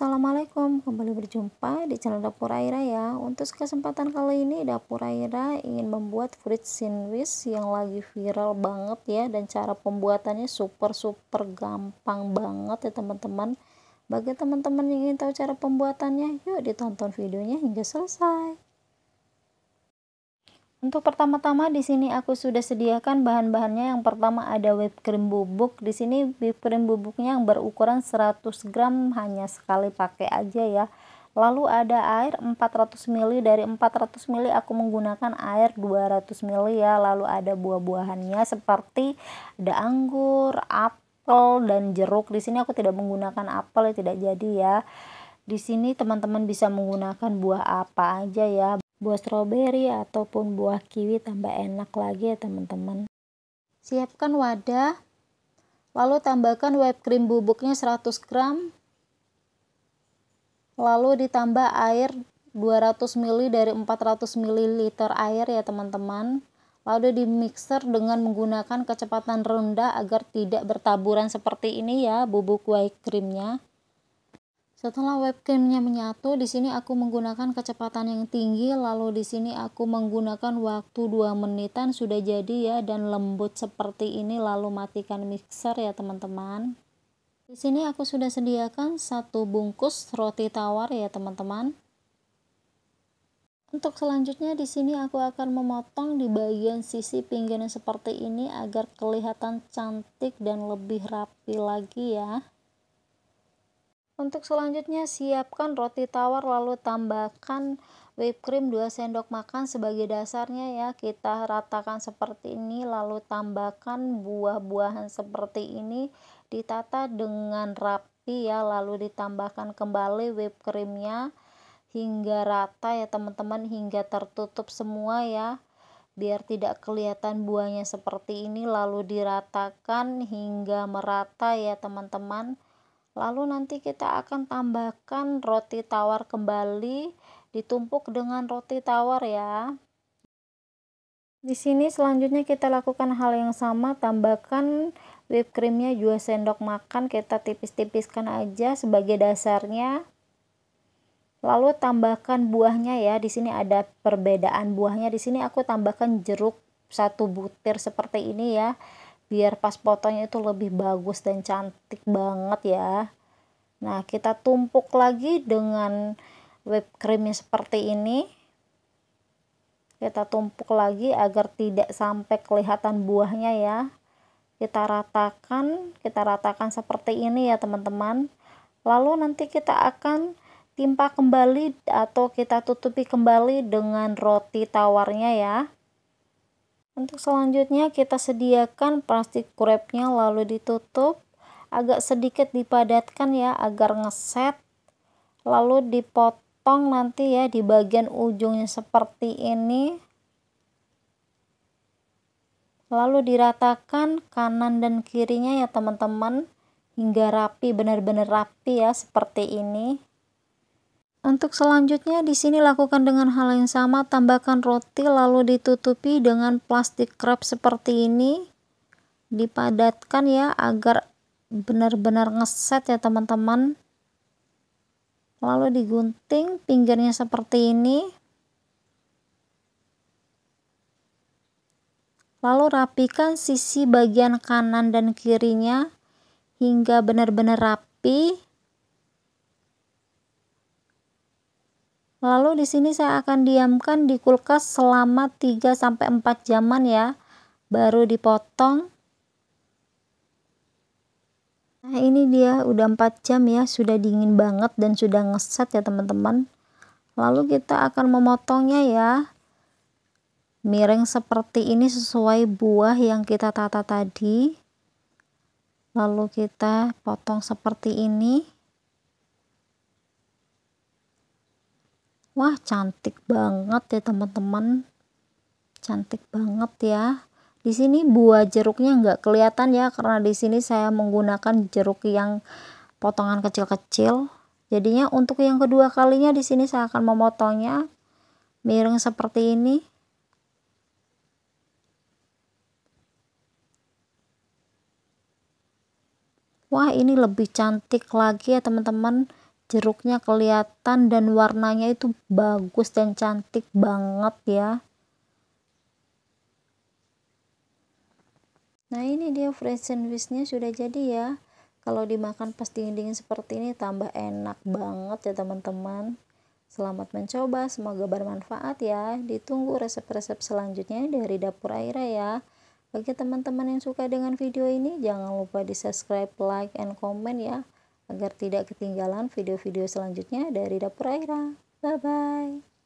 Assalamualaikum, kembali berjumpa di channel Dapur Aira ya. Untuk kesempatan kali ini Dapur Aira ingin membuat fruit sandwich yang lagi viral banget ya dan cara pembuatannya super super gampang banget ya teman-teman. Bagi teman-teman yang ingin tahu cara pembuatannya, yuk ditonton videonya hingga selesai. Untuk pertama-tama di sini aku sudah sediakan bahan-bahannya. Yang pertama ada whipped cream bubuk. Di sini whipped cream bubuknya yang berukuran 100 gram hanya sekali pakai aja ya. Lalu ada air 400 ml dari 400 ml aku menggunakan air 200 ml ya. Lalu ada buah-buahannya seperti ada anggur, apel dan jeruk. Di sini aku tidak menggunakan apel ya tidak jadi ya. Di sini teman-teman bisa menggunakan buah apa aja ya, buah stroberi ataupun buah kiwi tambah enak lagi ya teman-teman siapkan wadah lalu tambahkan whipped cream bubuknya 100 gram lalu ditambah air 200 ml dari 400 ml air ya teman-teman lalu dimixer dengan menggunakan kecepatan rendah agar tidak bertaburan seperti ini ya bubuk whipped creamnya setelah webcamnya menyatu, di sini aku menggunakan kecepatan yang tinggi, lalu di sini aku menggunakan waktu 2 menitan sudah jadi ya dan lembut seperti ini lalu matikan mixer ya teman-teman. Di sini aku sudah sediakan satu bungkus roti tawar ya teman-teman. Untuk selanjutnya di sini aku akan memotong di bagian sisi pinggirnya seperti ini agar kelihatan cantik dan lebih rapi lagi ya. Untuk selanjutnya siapkan roti tawar lalu tambahkan whipped cream 2 sendok makan sebagai dasarnya ya. Kita ratakan seperti ini lalu tambahkan buah-buahan seperti ini ditata dengan rapi ya lalu ditambahkan kembali whipped creamnya hingga rata ya teman-teman hingga tertutup semua ya biar tidak kelihatan buahnya seperti ini lalu diratakan hingga merata ya teman-teman lalu nanti kita akan tambahkan roti tawar kembali ditumpuk dengan roti tawar ya di sini selanjutnya kita lakukan hal yang sama tambahkan whipped creamnya juga sendok makan kita tipis-tipiskan aja sebagai dasarnya lalu tambahkan buahnya ya di sini ada perbedaan buahnya di sini aku tambahkan jeruk satu butir seperti ini ya biar pas fotonya itu lebih bagus dan cantik banget ya nah kita tumpuk lagi dengan whipped creamnya seperti ini kita tumpuk lagi agar tidak sampai kelihatan buahnya ya kita ratakan kita ratakan seperti ini ya teman-teman lalu nanti kita akan timpa kembali atau kita tutupi kembali dengan roti tawarnya ya untuk selanjutnya kita sediakan plastik kurepnya lalu ditutup. Agak sedikit dipadatkan ya agar ngeset. Lalu dipotong nanti ya di bagian ujungnya seperti ini. Lalu diratakan kanan dan kirinya ya teman-teman hingga rapi benar-benar rapi ya seperti ini. Untuk selanjutnya, di sini lakukan dengan hal yang sama, tambahkan roti lalu ditutupi dengan plastik wrap seperti ini. Dipadatkan ya agar benar-benar ngeset ya teman-teman. Lalu digunting pinggirnya seperti ini. Lalu rapikan sisi bagian kanan dan kirinya hingga benar-benar rapi. Lalu di sini saya akan diamkan di kulkas selama 3 sampai 4 jaman ya. Baru dipotong. Nah, ini dia udah 4 jam ya, sudah dingin banget dan sudah ngeset ya, teman-teman. Lalu kita akan memotongnya ya. Miring seperti ini sesuai buah yang kita tata tadi. Lalu kita potong seperti ini. wah cantik banget ya teman-teman cantik banget ya di sini buah jeruknya nggak kelihatan ya karena di sini saya menggunakan jeruk yang potongan kecil-kecil jadinya untuk yang kedua kalinya di sini saya akan memotongnya miring seperti ini wah ini lebih cantik lagi ya teman-teman jeruknya kelihatan dan warnanya itu bagus dan cantik banget ya nah ini dia fresh sandwichnya sudah jadi ya kalau dimakan pas dingin-dingin seperti ini tambah enak banget ya teman-teman selamat mencoba semoga bermanfaat ya ditunggu resep-resep selanjutnya dari dapur Aira ya bagi teman-teman yang suka dengan video ini jangan lupa di subscribe like and comment ya agar tidak ketinggalan video-video selanjutnya dari Dapur Aira. Bye-bye.